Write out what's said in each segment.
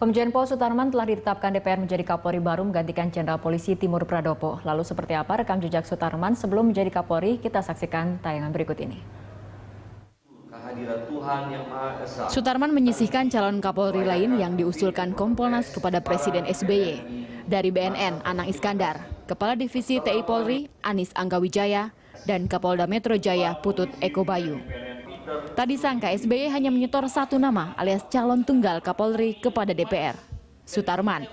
Komjen Pol Sutarman telah ditetapkan DPR menjadi Kapolri baru menggantikan Jenderal Polisi Timur Pradopo. Lalu seperti apa rekam jejak Sutarman sebelum menjadi Kapolri? Kita saksikan tayangan berikut ini. Sutarman menyisihkan calon Kapolri lain yang diusulkan Kompolnas kepada Presiden SBY. Dari BNN, Anang Iskandar, Kepala Divisi TI Polri, Anis Anggawijaya, dan Kapolda Metro Jaya, Putut Eko Bayu. Tadi disangka SBY hanya menyetor satu nama alias calon tunggal Kapolri kepada DPR, Sutarman.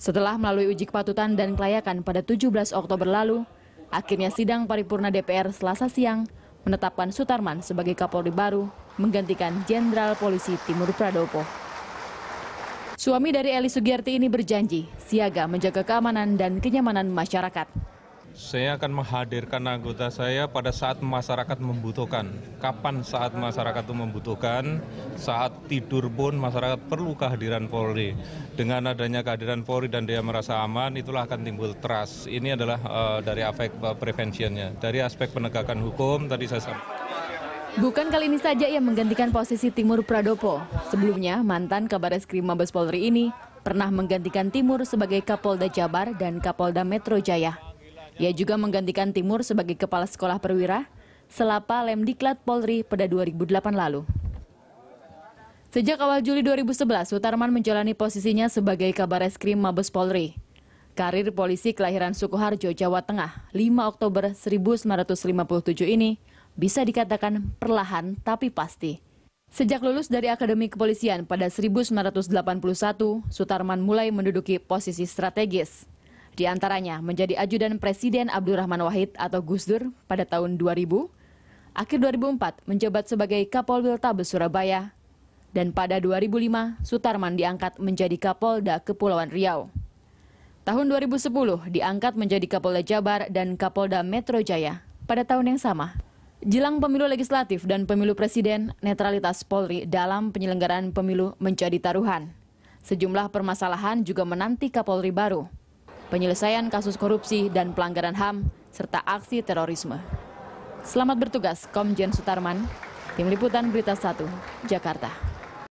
Setelah melalui uji kepatutan dan kelayakan pada 17 Oktober lalu, akhirnya sidang paripurna DPR Selasa siang menetapkan Sutarman sebagai Kapolri baru menggantikan Jenderal Polisi Timur Pradopo. Suami dari Eli Sugiyarti ini berjanji siaga menjaga keamanan dan kenyamanan masyarakat saya akan menghadirkan anggota saya pada saat masyarakat membutuhkan. Kapan saat masyarakat itu membutuhkan, saat tidur pun masyarakat perlu kehadiran Polri. Dengan adanya kehadiran Polri dan dia merasa aman, itulah akan timbul trust. Ini adalah uh, dari efek uh, eh, preventionnya, dari aspek penegakan hukum tadi saya sampaikan. Bukan kali ini saja yang menggantikan posisi Timur Pradopo. Sebelumnya, mantan Kabareskrim Eskrim Mabes Polri ini pernah menggantikan Timur sebagai Kapolda Jabar dan Kapolda Metro Jaya. Ia juga menggantikan Timur sebagai Kepala Sekolah Perwira Selapa Lemdiklat Polri pada 2008 lalu. Sejak awal Juli 2011, Sutarman menjalani posisinya sebagai kabar eskrim Mabes Polri. Karir polisi kelahiran Sukoharjo, Jawa Tengah, 5 Oktober 1957 ini bisa dikatakan perlahan tapi pasti. Sejak lulus dari Akademi Kepolisian pada 1981, Sutarman mulai menduduki posisi strategis. Di antaranya menjadi ajudan Presiden Abdurrahman Wahid atau Gus Dur pada tahun 2000, akhir 2004 menjabat sebagai Kapolwiltabes Surabaya, dan pada 2005 Sutarman diangkat menjadi Kapolda Kepulauan Riau. Tahun 2010 diangkat menjadi Kapolda Jabar dan Kapolda Metro Jaya pada tahun yang sama. Jelang pemilu legislatif dan pemilu presiden, netralitas Polri dalam penyelenggaraan pemilu menjadi taruhan. Sejumlah permasalahan juga menanti Kapolri baru penyelesaian kasus korupsi dan pelanggaran HAM, serta aksi terorisme. Selamat bertugas, Komjen Sutarman. Tim Liputan Berita 1, Jakarta.